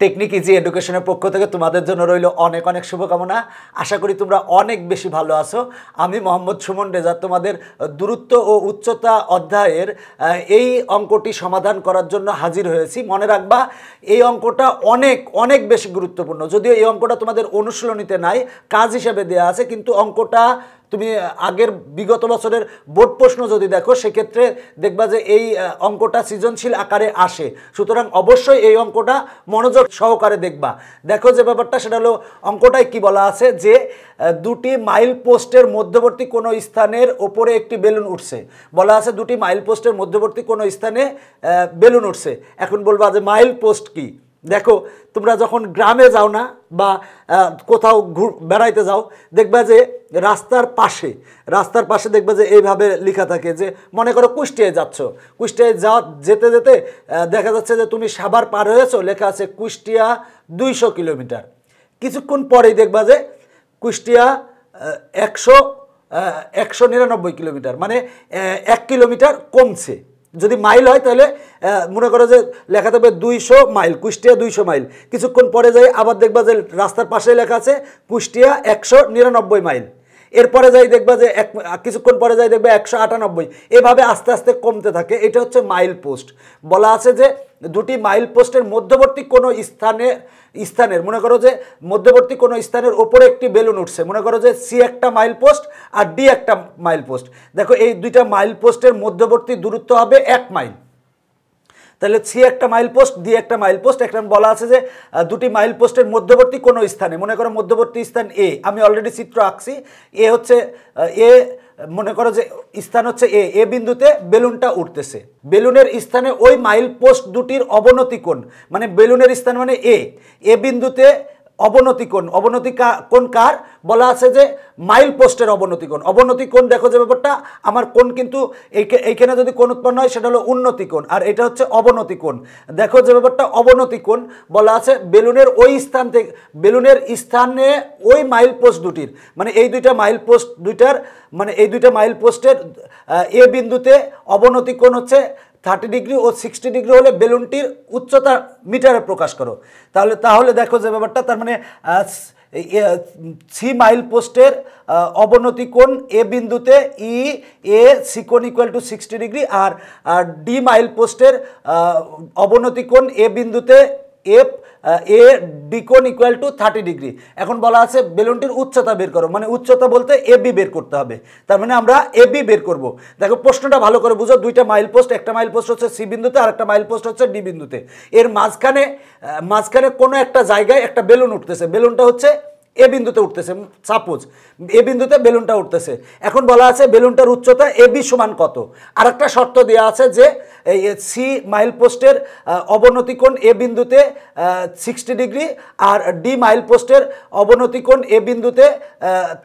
technique easy এডুকেশনের পক্ষ থেকে তোমাদের জন্য রইল অনেক অনেক শুভকামনা আশা করি তোমরা অনেক বেশি ভালো আছো আমি মোহাম্মদ সুমন রেজা তোমাদের দূরত্ব ও উচ্চতা অধ্যায়ের এই অঙ্কটি সমাধান করার জন্য হাজির হয়েছি মনে রাখবা এই অঙ্কটা অনেক অনেক বেশি গুরুত্বপূর্ণ যদিও এই অঙ্কটা তোমাদের অনুশীলনীতে নাই কাজ হিসেবে দেয়া আছে কিন্তু অঙ্কটা তুমি আগের বিগত বছরের বোর্ড প্রশ্ন যদি দেখো সেক্ষেত্রে দেখবা যে এই অঙ্কটা সৃজনশীল আকারে আসে সুতরাং অবশ্যই এই অঙ্কটা মনোযোগ সহকারে দেখবা দেখো যে ব্যাপারটা সেটা হলো অঙ্কটায় কি বলা আছে যে দুটি মাইল পোস্টের মধ্যবর্তী কোনো স্থানের ওপরে একটি বেলুন উঠছে বলা আছে দুটি মাইল পোস্টের মধ্যবর্তী কোনো স্থানে বেলুন উঠছে এখন বলবা যে মাইল পোস্ট কী দেখো তোমরা যখন গ্রামে যাও না বা কোথাও ঘুর বেড়াইতে যাও দেখবা যে রাস্তার পাশে রাস্তার পাশে দেখবা যে এইভাবে লেখা থাকে যে মনে করো কুষ্টিয়ায় যাচ্ছ কুষ্টিয়ায় যা যেতে যেতে দেখা যাচ্ছে যে তুমি সাবার পার হয়েছ লেখা আছে কুষ্টিয়া দুইশো কিলোমিটার কিছুক্ষণ পরেই দেখবা যে কুষ্টিয়া একশো একশো নিরানব্বই কিলোমিটার মানে এক কিলোমিটার কমছে যদি মাইল হয় তাহলে মনে করো যে লেখা থাকবে দুইশো মাইল কুষ্টিয়া দুইশো মাইল কিছুক্ষণ পরে যাই আবার দেখবা যে রাস্তার পাশে লেখা আছে কুষ্টিয়া একশো নিরানব্বই মাইল এরপরে যাই দেখবা যে এক কিছুক্ষণ পরে যাই দেখবে একশো আটানব্বই এভাবে আস্তে আস্তে কমতে থাকে এটা হচ্ছে মাইল পোস্ট বলা আছে যে দুটি মাইল পোস্টের মধ্যবর্তী কোনো স্থানে স্থানের মনে করো যে মধ্যবর্তী কোনো স্থানের ওপরে একটি বেলুন উঠছে মনে করো যে সি একটা মাইল পোস্ট আর ডি একটা মাইল পোস্ট দেখো এই দুইটা মাইল পোস্টের মধ্যবর্তী দূরত্ব হবে এক মাইল তাহলে সি একটা মাইল পোস্ট দিয়ে একটা মাইল পোস্ট একটা বলা আছে যে দুটি মাইল পোস্টের মধ্যবর্তী কোনো স্থানে মনে করো মধ্যবর্তী স্থান এ আমি অলরেডি চিত্র আঁকছি এ হচ্ছে এ মনে করো যে স্থান হচ্ছে এ এ বিন্দুতে বেলুনটা উঠতেছে বেলুনের স্থানে ওই মাইল পোস্ট দুটির অবনতি কোণ মানে বেলুনের স্থান মানে এ এ বিন্দুতে অবনতি কোন অবনতি কোন কার বলা আছে যে মাইল পোস্টের অবনতি কোন অবনতি কোন দেখো যে ব্যাপারটা আমার কোন কিন্তু এইখানে যদি কোন উৎপন্ন হয় সেটা হলো উন্নতি কোন আর এটা হচ্ছে অবনতি কোণ দেখো যে ব্যাপারটা অবনতি কোন বলা আছে বেলুনের ওই স্থান থেকে বেলুনের স্থানে ওই মাইল পোস্ট দুটির মানে এই দুইটা মাইল পোস্ট দুইটার মানে এই দুইটা মাইল পোস্টের এ বিন্দুতে অবনতি কোণ হচ্ছে থার্টি ডিগ্রি ও সিক্সটি ডিগ্রি হলে বেলুনটির উচ্চতা মিটারে প্রকাশ করো তাহলে তাহলে দেখো যে ব্যাপারটা তার মানে সি মাইল পোস্টের অবনতি কোণ এ বিন্দুতে ই এ সিকোন ইকুয়াল টু সিক্সটি ডিগ্রি আর ডি মাইল পোস্টের অবনতি কোণ এ বিন্দুতে এফ এ uh, ডিকোন ইকুয়াল টু থার্টি ডিগ্রি এখন বলা আছে বেলুনটির উচ্চতা বের করো মানে উচ্চতা বলতে এ বি বের করতে হবে তার মানে আমরা এ বি বের করব দেখো প্রশ্নটা ভালো করে বুঝো দুইটা মাইল পোস্ট একটা মাইল পোস্ট হচ্ছে সি বিন্দুতে আর একটা মাইল পোস্ট হচ্ছে ডি বিন্দুতে এর মাঝখানে মাঝখানে কোনো একটা জায়গায় একটা বেলুন উঠতেছে বেলুনটা হচ্ছে এ বিন্দুতে উঠতেছে সাপোজ এ বিন্দুতে বেলুনটা উঠতেছে এখন বলা আছে বেলুনটার উচ্চতা এ বি সমান কত আর একটা শর্ত দেওয়া আছে যে এই সি মাইল পোস্টের অবনতিকোণ এ বিন্দুতে সিক্সটি ডিগ্রি আর ডি মাইল পোস্টের অবনতিকোণ এ বিন্দুতে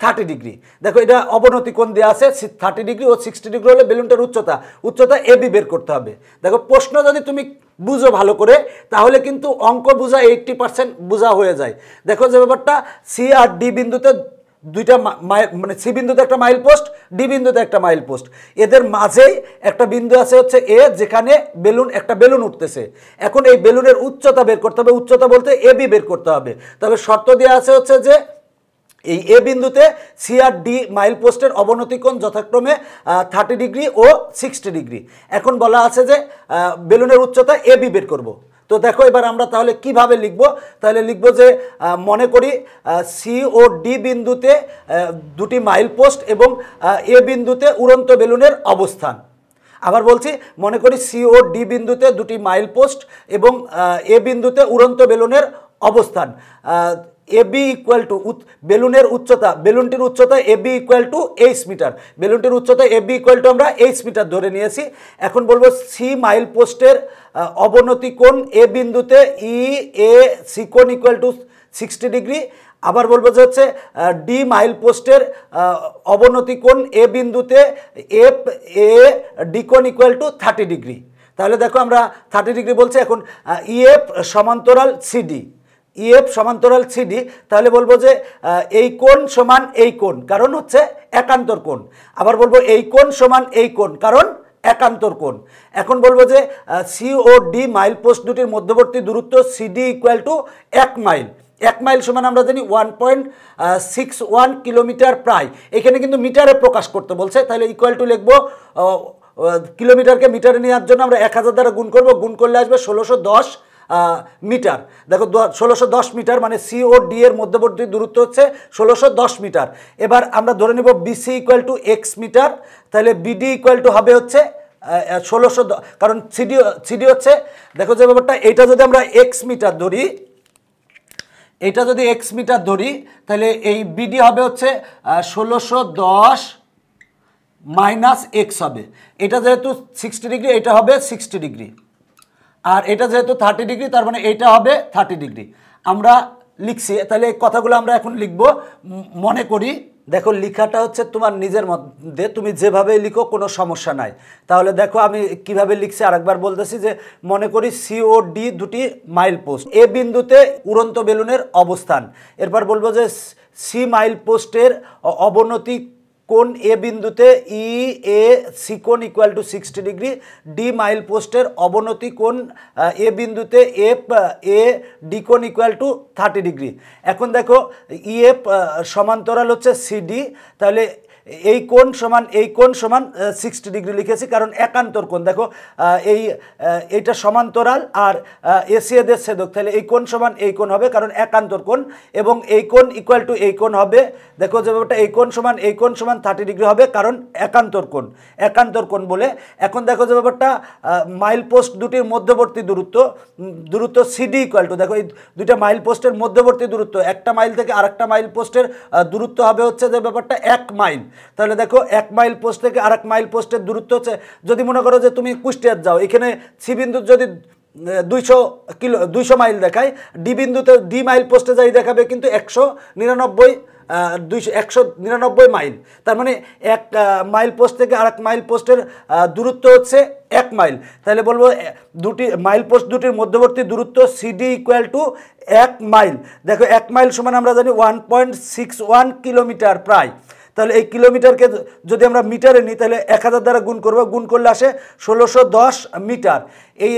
থার্টি ডিগ্রি দেখো এটা অবনতিকোণ দেওয়া আছে থার্টি ডিগ্রি ও সিক্সটি ডিগ্রি হলে বেলুনটার উচ্চতা উচ্চতা এ বি বের করতে হবে দেখো প্রশ্ন যদি তুমি বুঝো ভালো করে তাহলে কিন্তু অঙ্ক বোঝা এইট্টি পার্সেন্ট বোঝা হয়ে যায় দেখো যে ব্যাপারটা সি আর ডি বিন্দুতে দুইটা মানে সি বিন্দুতে একটা মাইল পোস্ট ডি বিন্দুতে একটা মাইল পোস্ট এদের মাঝেই একটা বিন্দু আছে হচ্ছে এ যেখানে বেলুন একটা বেলুন উঠতেছে এখন এই বেলুনের উচ্চতা বের করতে হবে উচ্চতা বলতে এ বি বের করতে হবে তবে শর্ত দেওয়া আছে হচ্ছে যে এই এ বিন্দুতে সিআর ডি মাইল পোস্টের অবনতিকোণ যথাক্রমে থার্টি ডিগ্রি ও সিক্সটি ডিগ্রি এখন বলা আছে যে বেলুনের উচ্চতা এ বি বের করবো তো দেখো এবার আমরা তাহলে কিভাবে লিখব তাহলে লিখব যে মনে করি সি ও ডি বিন্দুতে দুটি মাইল পোস্ট এবং এ বিন্দুতে উড়ন্ত বেলুনের অবস্থান আবার বলছি মনে করি সি ও ডি বিন্দুতে দুটি মাইল পোস্ট এবং এ বিন্দুতে উড়ন্ত বেলুনের অবস্থান এ বি ইকুয়াল টু বেলুনের উচ্চতা বেলুনটির উচ্চতা B equal to H metre বেলুনটির উচ্চতা বি ইকুয়াল টু আমরা এইচ মিটার ধরে নিয়েছি এখন বলবো সি মাইল পোস্টের অবনতি কোণ এ বিন্দুতে ই এ সি কোণ ইকুয়াল টু সিক্সটি ডিগ্রি আবার বলবো যে হচ্ছে ডি মাইল পোস্টের অবনতি কোণ এ বিন্দুতে এফ এ ডি কোণ ইকুয়াল টু থার্টি ডিগ্রি তাহলে দেখো আমরা থার্টি ডিগ্রি বলছি এখন ইএফ e সমান্তরাল সিডি ইএফ e সমান্তরাল সিডি তাহলে বলবো যে এই কোন সমান এই কোন কারণ হচ্ছে একান্তর কোন আবার বলবো এই কোন সমান এই কোন কারণ একান্তর কোন এখন বলবো যে সিও ডি মাইল পোস্ট দুটির মধ্যবর্তী দূরত্ব সিডি ইকুয়াল টু এক মাইল এক মাইল সমান আমরা জানি one point six one kilometre প্রায় এখানে কিন্তু মিটারে প্রকাশ করতে বলছে তাহলে ইকুয়াল টু লিখবো কিলোমিটারকে মিটারে নেওয়ার জন্য আমরা এক হাজার দ্বারা গুণ করবো গুণ করলে আসবে ষোলোশো দশ মিটার দেখো ষোলোশো দশ মিটার মানে সিও ডি এর মধ্যবর্তী দূরত্ব হচ্ছে ষোলোশো দশ মিটার এবার আমরা ধরে নেব BC equal to X metre তাহলে বিডি ইকুয়াল টু হবে হচ্ছে ষোলোশো কারণ সিডি সিডি হচ্ছে দেখো যে ব্যাপারটা এটা যদি আমরা এক্স মিটার ধরি এটা যদি এক্স মিটার ধরি তাহলে এই বিডি হবে হচ্ছে ষোলোশো দশ মাইনাস এক্স হবে এটা যেহেতু সিক্সটি ডিগ্রি এটা হবে সিক্সটি ডিগ্রি আর এটা যেহেতু থার্টি ডিগ্রি তার মানে এইটা হবে থার্টি ডিগ্রি আমরা লিখছি তাহলে এই কথাগুলো আমরা এখন লিখব মনে করি দেখো লিখাটা হচ্ছে তোমার নিজের মধ্যে তুমি যেভাবে লিখো কোনো সমস্যা নাই তাহলে দেখো আমি কিভাবে লিখছি আরেকবার বলতেছি যে মনে করি সিও ডি দুটি মাইল পোস্ট এ বিন্দুতে উড়ন্ত বেলুনের অবস্থান এরপর বলবো যে সি মাইল পোস্টের অবনতি কোন এ বিন্দুতে ই এ সিকোন equal to sixty degree D mile পোস্টের অবনতি কোন এ বিন্দুতে এফ এ ডিকোন ইকুয়াল টু থার্টি ডিগ্রি এখন দেখো ইএফ সমান্তরাল হচ্ছে সিডি তাহলে এই কোন সমান এই কোন সমান সিক্সটি ডিগ্রি লিখেছি কারণ একান্তর কোন দেখো এই এইটা সমান্তরাল আর এসিয়াদের ছেদক তাহলে এই কোন সমান এই কোন হবে কারণ একান্তর কোন এবং এই কোন ইকুয়াল টু এই কোন হবে দেখো যে ব্যাপারটা এই কোন সমান এই কোন সমান থার্টি ডিগ্রি হবে কারণ একান্তর কোন একান্তর কোন বলে এখন দেখো যে ব্যাপারটা মাইল পোস্ট দুটির মধ্যবর্তী দূরত্ব দূরত্ব সিডি ইকুয়াল টু দেখো এই দুইটা মাইল পোস্টের মধ্যবর্তী দূরত্ব একটা মাইল থেকে আরেকটা মাইল পোস্টের দূরত্ব হবে হচ্ছে যে ব্যাপারটা এক মাইল তাহলে দেখো এক মাইল পোস্ট থেকে আর মাইল পোস্টের দূরত্ব হচ্ছে যদি মনে করো যে তুমি কুষ্টিয়ার যাও এখানে সি বিন্দুর যদি দুইশো কিলো দুইশো মাইল দেখায় ডি বিন্দুতে ডি মাইল পোস্টে যাই দেখাবে কিন্তু একশো নিরানব্বই দুইশো একশো নিরানব্বই মাইল তার মানে এক মাইল পোস্ট থেকে আর এক মাইল পোস্টের দূরত্ব হচ্ছে এক মাইল তাহলে বলবো দুটি মাইল পোস্ট দুটির মধ্যবর্তী দূরত্ব সিডি ইকুয়াল টু এক মাইল দেখো এক মাইল সমান আমরা জানি one point six one kilometre প্রায় তাহলে এই কিলোমিটারকে যদি আমরা মিটারে নিই তাহলে এক হাজার দ্বারা গুণ করবো গুণ করলে আসে ষোলোশো দশ মিটার এই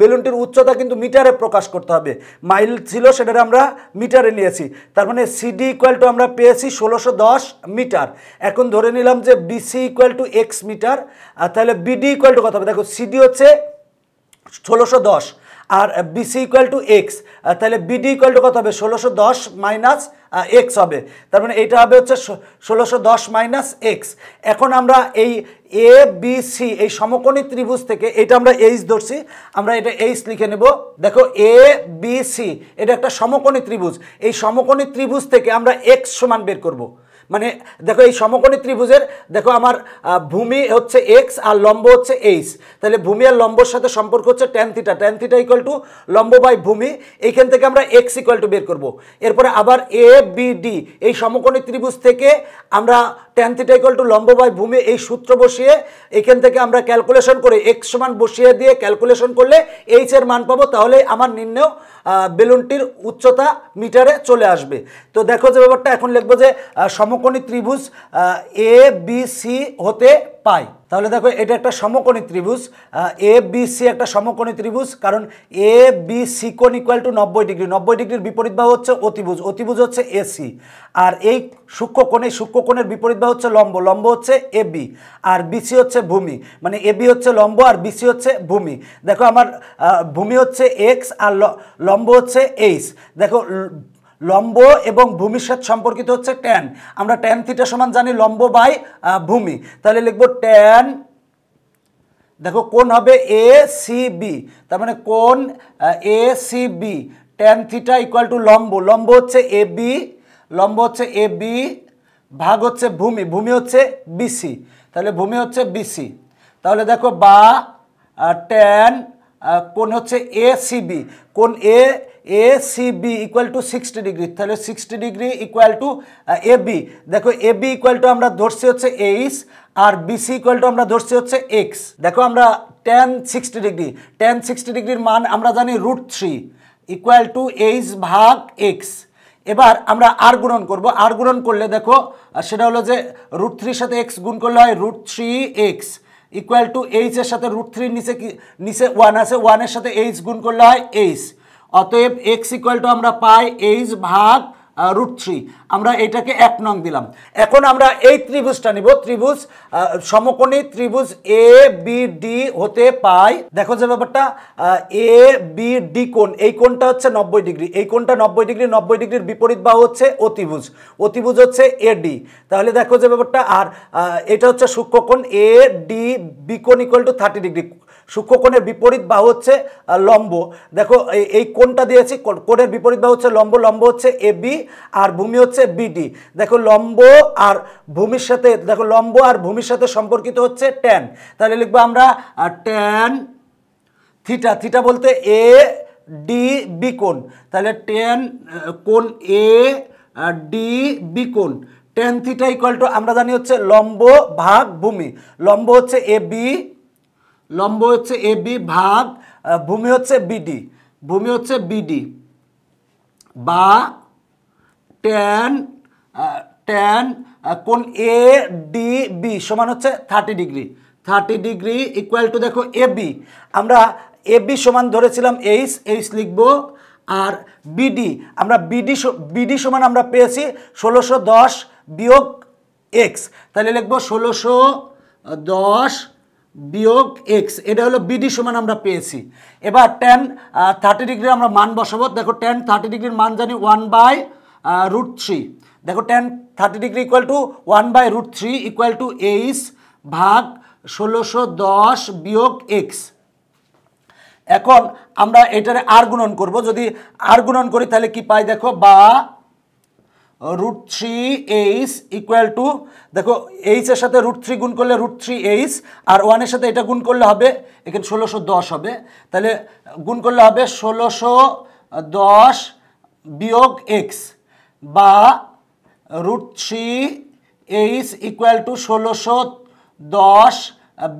বেলুনটির উচ্চতা কিন্তু মিটারে প্রকাশ করতে হবে মাইল ছিল সেটার আমরা মিটারে নিয়েছি তার মানে সিডি ইকুয়াল টু আমরা পেয়েছি ষোলোশো দশ মিটার এখন ধরে নিলাম যে BC equal to X metre আর তাহলে বিডি ইকুয়াল টু কত হবে দেখো সিডি হচ্ছে ষোলোশো দশ আর বিসি ইকুয়াল টু এক্স তাহলে বিডি ইকুয়াল টু কত হবে ষোলোশো দশ মাইনাস এক্স হবে তার মানে এটা হবে হচ্ছে ষোলোশো দশ মাইনাস এক্স এখন আমরা এই এ বি সি এই সমকোণী ত্রিভুজ থেকে এটা আমরা এইচ ধরছি আমরা এটা এইচ লিখে নেব দেখো এ বি সি এটা একটা সমকোণী ত্রিভুজ এই সমকোণী ত্রিভুজ থেকে আমরা এক্স সমান বের করবো মানে দেখো এই সমকোণী ত্রিভুজের দেখো আমার ভূমি হচ্ছে এক্স আর লম্ব হচ্ছে এইচ তাহলে ভূমি আর লম্বর সাথে সম্পর্ক হচ্ছে tan theta tan theta equal to লম্ব বাই ভূমি এইখান থেকে আমরা এক্স ইকুয়াল টু বের করবো এরপরে আবার এ বি ডি এই সমকোণী ত্রিভুজ থেকে আমরা ট্যান থিটা ইকুয়াল টু লম্ব বাই ভূমি এই সূত্র বসিয়ে এখান থেকে আমরা ক্যালকুলেশন করে এক্স সমান বসিয়ে দিয়ে ক্যালকুলেশন করলে এইচ এর মান পাবো তাহলে আমার নিম্নেও বেলুনটির উচ্চতা মিটারে চলে আসবে তো দেখো যে ব্যাপারটা এখন লিখবো যে সমকোণী ত্রিভুজ এ বি সি হতে পাই তাহলে দেখো এটা একটা সমকোণী ত্রিভুজ এ বি সি একটা সমকোণী ত্রিভুজ কারণ এ বি সি কোণ ইকুয়াল টু নব্বই ডিগ্রি নব্বই ডিগ্রির বিপরীত বাহু হচ্ছে অতিভুজ অতিভুজ হচ্ছে এসি আর এই সূক্ষ্ম কোণে সূক্ষ্ম কোণের বিপরীত বাহু হচ্ছে লম্ব লম্ব হচ্ছে এ বি আর বিসি হচ্ছে ভূমি মানে এ বি হচ্ছে লম্ব আর বিসি হচ্ছে ভূমি দেখো আমার ভূমি হচ্ছে এক্স আর লম্ব হচ্ছে এইচ দেখো লম্ব এবং সাথে সম্পর্কিত হচ্ছে ট্যান আমরা ট্যান থিটা সমান জানি লম্ব বাই ভূমি তাহলে লিখব ট্যান দেখো কোন হবে এ সি বি তার মানে কোন A C B tan theta equal to লম্ব লম্ব হচ্ছে এ বি লম্ব হচ্ছে এ বি ভাগ হচ্ছে ভূমি ভূমি হচ্ছে বিসি তাহলে ভূমি হচ্ছে বিসি তাহলে দেখো বা ট্যান কোন হচ্ছে এ সিবি কোন A A C B equal to sixty degree তাহলে sixty degree equal to A B দেখো এ বি ইকুয়াল টু আমরা ধরছি হচ্ছে এইস আর বিসি ইকুয়াল টু আমরা ধরছি হচ্ছে এক্স দেখো আমরা tan sixty degree tan sixty ডিগ্রির মান আমরা জানি root three equal to H ভাগ এক্স এবার আমরা আর গুণন করব আর গুণন করলে দেখো সেটা হলো যে রুট থ্রির সাথে এক্স গুণ করলে হয় root three X equal to এইচের সাথে রুট থ্রির নিচে নিচে ওয়ান আছে ওয়ানের সাথে এইচ গুণ করলে হয় এইচ অতএব এক্স ইকুয়াল টু আমরা পাই এইচ ভাগ রুট থ্রি আমরা এটাকে এক নং দিলাম এখন আমরা এই ত্রিভুজটা নিব ত্রিভুজ সমকোণী ত্রিভুজ এ বি ডি হতে পাই দেখো যে ব্যাপারটা এ বি ডি কোণ এই কোণটা হচ্ছে নব্বই ডিগ্রি এই কোণটা নব্বই ডিগ্রি নব্বই ডিগ্রির বিপরীত বা হচ্ছে অতিভুজ অতিভুজ হচ্ছে এ ডি তাহলে দেখো যে ব্যাপারটা আর এটা হচ্ছে সূক্ষ্মকোণ এ ডি বি কোণ ইকুয়াল টু থার্টি ডিগ্রি সূক্ষ্মকোণের বিপরীত বাহু হচ্ছে লম্ব দেখো এই কোণটা দিয়েছি কোণের বিপরীত বাহু হচ্ছে লম্ব লম্ব হচ্ছে এ বি আর ভূমি হচ্ছে বিডি দেখো লম্ব আর ভূমির সাথে দেখো লম্ব আর ভূমির সাথে সম্পর্কিত হচ্ছে ট্যান তাহলে লিখবো আমরা ট্যান থিটা থিটা বলতে এ ডি বি তাহলে ট্যান কোণ A D B tan tan theta equal to আমরা জানি হচ্ছে লম্ব ভাগ ভূমি লম্ব হচ্ছে এ বি লম্ব হচ্ছে এ বি ভাগ ভূমি হচ্ছে বিডি ভূমি হচ্ছে বিডি বা টেন টেন কোন এ ডি বি সমান হচ্ছে thirty degree thirty degree equal to দেখো এ বি আমরা এ বি সমান ধরেছিলাম এইচ এইচ লিখবো আর বিডি আমরা বিডি বিডি সমান আমরা পেয়েছি ষোলোশো দশ বিয়োগ এক্স তাহলে লিখবো ষোলোশো দশ বিয়োগ এক্স এটা হলো বিডি সমান আমরা পেয়েছি এবার টেন থার্টি ডিগ্রির আমরা মান বসাবো দেখো টেন থার্টি ডিগ্রির মান জানি ওয়ান বাই রুট থ্রি দেখো tan thirty degree equal to one by root three equal to H ভাগ ষোলোশো দশ বিয়োগ এক্স এখন আমরা এটারে আর গুণন করবো যদি আর গুণন করি তাহলে কি পাই দেখো বা root three H equal to দেখো এইচের সাথে রুট থ্রি গুণ করলে রুট থ্রি এইচ আর ওয়ানের সাথে এটা গুণ করলে হবে এখানে ষোলোশো দশ হবে তাহলে গুণ করলে হবে ষোলোশো দশ বিয়োগ এক্স বা root three H equal to ষোলোশো দশ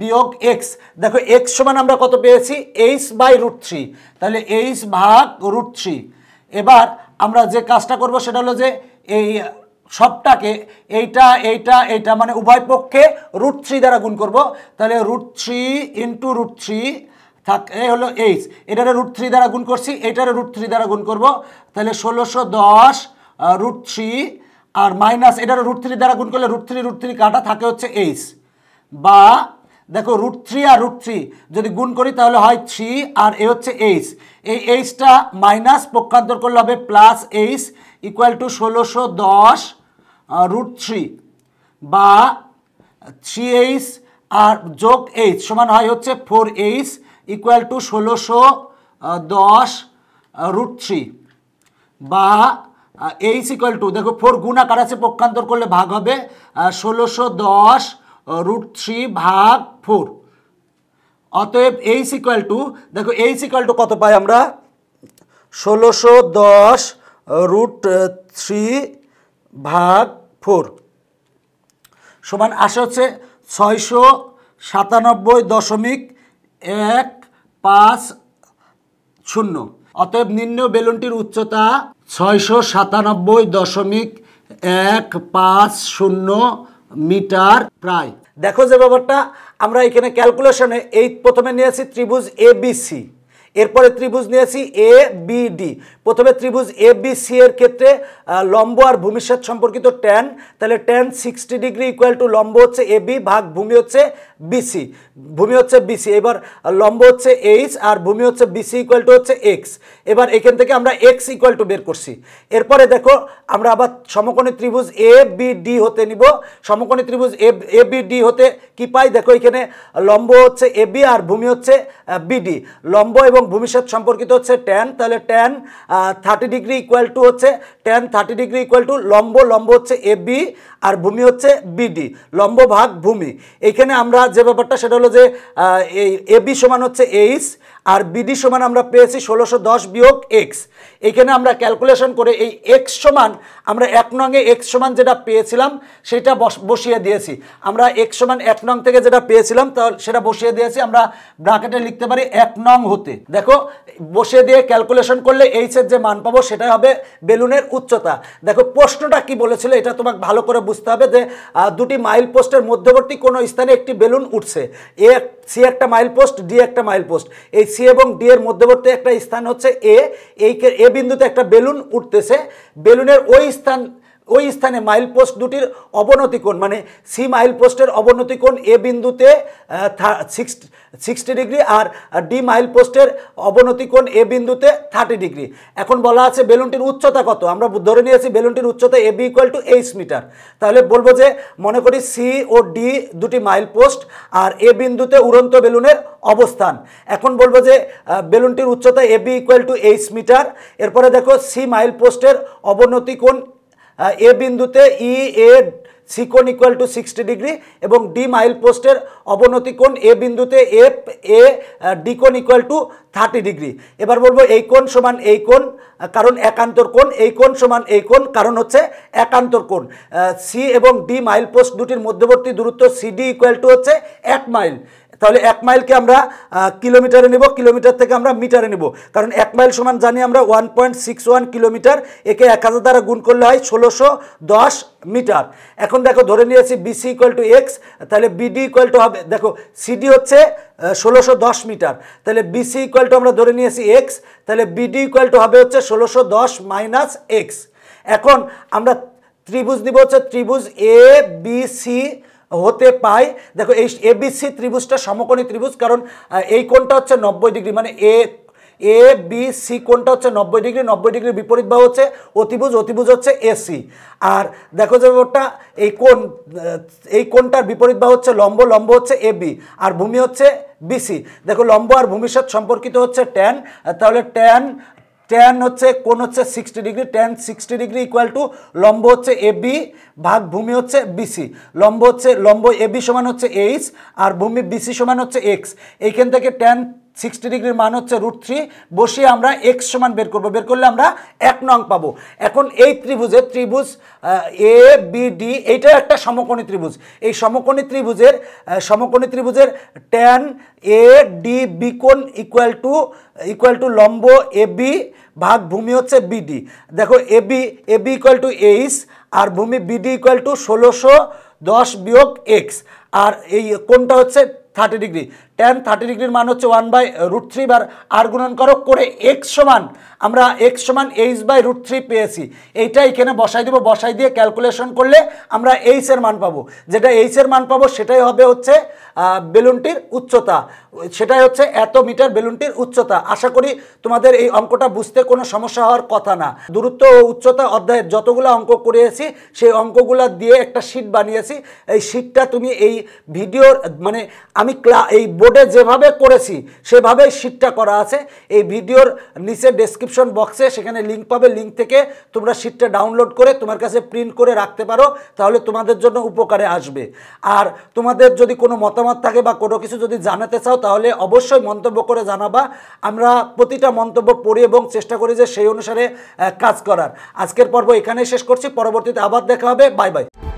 বিয়োগ এক্স দেখো এক্স সমান আমরা কত পেয়েছি এইচ বাই রুট থ্রি তাহলে এইচ ভাগ রুট থ্রি এবার আমরা যে কাজটা করব সেটা হলো যে এই সবটাকে এইটা এইটা এইটা মানে উভয় পক্ষে রুট থ্রি দ্বারা গুণ করব তাহলে root three into root three থাক এই হলো এইচ এটারে রুট থ্রি দ্বারা গুণ করছি এটারে রুট থ্রি দ্বারা গুণ করব তাহলে ষোলোশো দশ রুট থ্রি আর মাইনাস এটারে রুট থ্রি দ্বারা গুণ করলে রুট থ্রি রুট থ্রি কাটা থাকে হচ্ছে এইচ বা দেখো রুট থ্রি আর রুট থ্রি যদি গুণ করি তাহলে হয় থ্রি আর এ হচ্ছে এইচ এই এইচটা মাইনাস পক্ষান্তর করলে হবে প্লাস এইচ ইকুয়াল টু ষোলোশো দশ রুট থ্রি বা থ্রি এইচ আর যোগ এইচ সমান হয় হচ্ছে ফোর এইচ ইকুয়াল টু ষোলোশো দশ রুট থ্রি বা এইচ ইকুয়াল টু দেখো ফোর গুণ আকার আছে পক্ষান্তর করলে ভাগ হবে ষোলোশো দশ রুট থ্রি ভাগ ফোর অতএব এইচ ইকুয়াল টু দেখো এইচ ইকুয়াল টু কত পাই আমরা ষোলোশো দশ রুট থ্রি ভাগ ফোর সমান আসে হচ্ছে ছয়শো সাতানব্বই দশমিক এক পাঁচ শূন্য অতএব নিম্ন বেলুনটির উচ্চতা ছয়শো সাতানব্বই দশমিক এক পাঁচ শূন্য মিটার প্রায় দেখো যে ব্যাপারটা আমরা এখানে ক্যালকুলেশনে এই প্রথমে নিয়েছি ত্রিভুজ এবিসি এরপরে ত্রিভুজ নিয়েছি এ বি ডি প্রথমে ত্রিভুজ এ বি সি এর ক্ষেত্রে লম্ব আর ভূমিষ্যাত সম্পর্কিত ট্যান তাহলে tan sixty degree equal to লম্ব হচ্ছে এ বি ভাগ ভূমি হচ্ছে বিসি ভূমি হচ্ছে বিসি এবার লম্ব হচ্ছে এইচ আর ভূমি হচ্ছে বিসি ইকুয়াল টু হচ্ছে এক্স এবার এখান থেকে আমরা এক্স ইকুয়াল টু বের করছি এরপরে দেখো আমরা আবার সমকোণী ত্রিভুজ এ বি ডি হতে নিব সমকোণী ত্রিভুজ এ বি ডি হতে কি পাই দেখো এখানে লম্ব হচ্ছে এ বি আর ভূমি হচ্ছে বিডি লম্ব এবং এবং ভূমিষ্যৎ সম্পর্কিত হচ্ছে ট্যান তাহলে tan thirty degree equal to হচ্ছে tan thirty degree equal to লম্ব লম্ব হচ্ছে এফ বি আর ভূমি হচ্ছে বিডি লম্ব ভাগ ভূমি এখানে আমরা যে ব্যাপারটা সেটা হলো যে এই এবি সমান হচ্ছে এইচ আর বিডি সমান আমরা পেয়েছি ষোলোশো দশ বিয়োগ এক্স এখানে আমরা ক্যালকুলেশন করে এই এক্স সমান আমরা এক নংয়ে এক্স সমান যেটা পেয়েছিলাম সেটা বসিয়ে দিয়েছি আমরা এক্স সমান এক নং থেকে যেটা পেয়েছিলাম তা সেটা বসিয়ে দিয়েছি আমরা ব্রাকেটে লিখতে পারি এক নং হতে দেখো বসিয়ে দিয়ে ক্যালকুলেশন করলে এইচের যে মান পাবো সেটা হবে বেলুনের উচ্চতা দেখো প্রশ্নটা কি বলেছিল এটা তোমাকে ভালো করে বুঝতে হবে যে দুটি মাইল পোস্টের মধ্যবর্তী কোনো স্থানে একটি বেলুন উঠছে এ সি একটা মাইল পোস্ট ডি একটা মাইল পোস্ট এই সি এবং ডি এর মধ্যবর্তী একটা স্থান হচ্ছে এ এই এ বিন্দুতে একটা বেলুন উঠতেছে বেলুনের ওই স্থান ওই স্থানে মাইল পোস্ট দুটির অবনতিকোণ মানে সি মাইল পোস্টের অবনতিকোণ এ বিন্দুতে সিক্সটি ডিগ্রি আর ডি মাইল পোস্টের অবনতিকোণ এ বিন্দুতে থার্টি ডিগ্রি এখন বলা আছে বেলুনটির উচ্চতা কত আমরা ধরে নিয়েছি বেলুনটির উচ্চতা A B equal to H metre তাহলে বলবো যে মনে করি সি ও ডি দুটি মাইল পোস্ট আর এ বিন্দুতে উড়ন্ত বেলুনের অবস্থান এখন বলবো যে বেলুনটির উচ্চতা A B equal to H metre এরপরে দেখো সি মাইল পোস্টের অবনতি এ বিন্দুতে ই এ সিকোন ইকুয়াল টু সিক্সটি ডিগ্রি এবং ডি মাইল পোস্টের অবনতি কোণ এ বিন্দুতে এফ এ ডিকোন ইকুয়াল টু থার্টি ডিগ্রি এবার বলবো এই কোণ সমান এই কোণ কারণ একান্তর কোণ এই কোণ সমান এই কোণ কারণ হচ্ছে একান্তর কোণ সি এবং ডি মাইল পোস্ট দুটির মধ্যবর্তী দূরত্ব সিডি ইকুয়াল টু হচ্ছে এক মাইল তাহলে এক মাইলকে আমরা কিলোমিটারে নেব কিলোমিটার থেকে আমরা মিটারে নেব কারণ এক মাইল সমান জানি আমরা one point six one kilometre একে এক হাজার দ্বারা গুণ করলে হয় ষোলোশো দশ মিটার এখন দেখো ধরে নিয়েছি বিসি ইকুয়াল টু এক্স তাহলে বিডি ইকুয়াল টু হবে দেখো সিডি হচ্ছে ষোলোশো দশ মিটার তাহলে বিসি ইকুয়াল টু আমরা ধরে নিয়েছি এক্স তাহলে বিডি ইকুয়াল টু হবে হচ্ছে ষোলোশো দশ মাইনাস এক্স এখন আমরা ত্রিভুজ নিব হচ্ছে ত্রিভুজ এ বি সি হতে পায় দেখো এই এবিসি ত্রিভুজটা সমকোণী ত্রিভুজ কারণ এই কোনটা হচ্ছে নব্বই ডিগ্রি মানে এ এ বি সি কোনটা হচ্ছে নব্বই ডিগ্রি নব্বই ডিগ্রির বিপরীত বা হচ্ছে অতিভুজ অতিভুজ হচ্ছে এসি আর দেখো যে ওটা এই কোন এই কোনটার বিপরীত বা হচ্ছে লম্ব লম্ব হচ্ছে এ বি আর ভূমি হচ্ছে বিসি দেখো লম্ব আর ভূমিষ্যৎ সম্পর্কিত হচ্ছে ট্যান তাহলে ট্যান ট্যান হচ্ছে কোন হচ্ছে sixty degree tan sixty degree equal to লম্ব হচ্ছে এ বি ভাগ ভূমি হচ্ছে বিসি লম্ব হচ্ছে লম্ব এ বি সমান হচ্ছে এইচ আর ভূমি বিসি সমান হচ্ছে এক্স এইখান থেকে ট্যান সিক্সটি ডিগ্রির মান হচ্ছে রুট থ্রি বসিয়ে আমরা এক্স সমান বের করব বের করলে আমরা এক নং পাবো এখন এই ত্রিভুজের ত্রিভুজ এ বি ডি এইটাও একটা সমকোণী ত্রিভুজ এই সমকোণী ত্রিভুজের সমকোণী ত্রিভুজের ট্যান এ ডি বি কোণ ইকুয়াল টু ইকুয়াল টু লম্ব এ বি ভাগ ভূমি হচ্ছে বিডি দেখো A B A B equal to H আর ভূমি বিডি ইকুয়াল টু ষোলোশো দশ বিয়োগ এক্স আর এই কোনটা হচ্ছে থার্টি ডিগ্রি ট্যান থার্টি ডিগ্রির মান হচ্ছে ওয়ান বাই রুট থ্রি বার আর গুণন করো করে এক্স সমান আমরা এক্স সমান এইচ বাই রুট থ্রি পেয়েছি এইটা এখানে বসাই দেবো বসাই দিয়ে ক্যালকুলেশন করলে আমরা এইচের মান পাবো যেটা এইচের মান পাবো সেটাই হবে হচ্ছে বেলুনটির উচ্চতা সেটাই হচ্ছে এত মিটার বেলুনটির উচ্চতা আশা করি তোমাদের এই অঙ্কটা বুঝতে কোনো সমস্যা হওয়ার কথা না দূরত্ব ও উচ্চতা অধ্যায়ের যতগুলো অঙ্ক করিয়েছি সেই অঙ্কগুলো দিয়ে একটা শিট বানিয়েছি এই শিটটা তুমি এই ভিডিওর মানে আমি ক্লা এই বোর্ডে যেভাবে করেছি সেভাবেই শিটটা করা আছে এই ভিডিওর নিচে ডেসক্রিপশন বক্সে সেখানে লিঙ্ক পাবে লিঙ্ক থেকে তোমরা শিটটা ডাউনলোড করে তোমার কাছে প্রিন্ট করে রাখতে পারো তাহলে তোমাদের জন্য উপকারে আসবে আর তোমাদের যদি কোনো মতামত থাকে বা কোনো কিছু যদি জানাতে চাও তাহলে অবশ্যই মন্তব্য করে জানাবা আমরা প্রতিটা মন্তব্য পড়ি এবং চেষ্টা করি যে সেই অনুসারে কাজ করার আজকের পর্ব এখানেই শেষ করছি পরবর্তীতে আবার দেখা হবে বাই বাই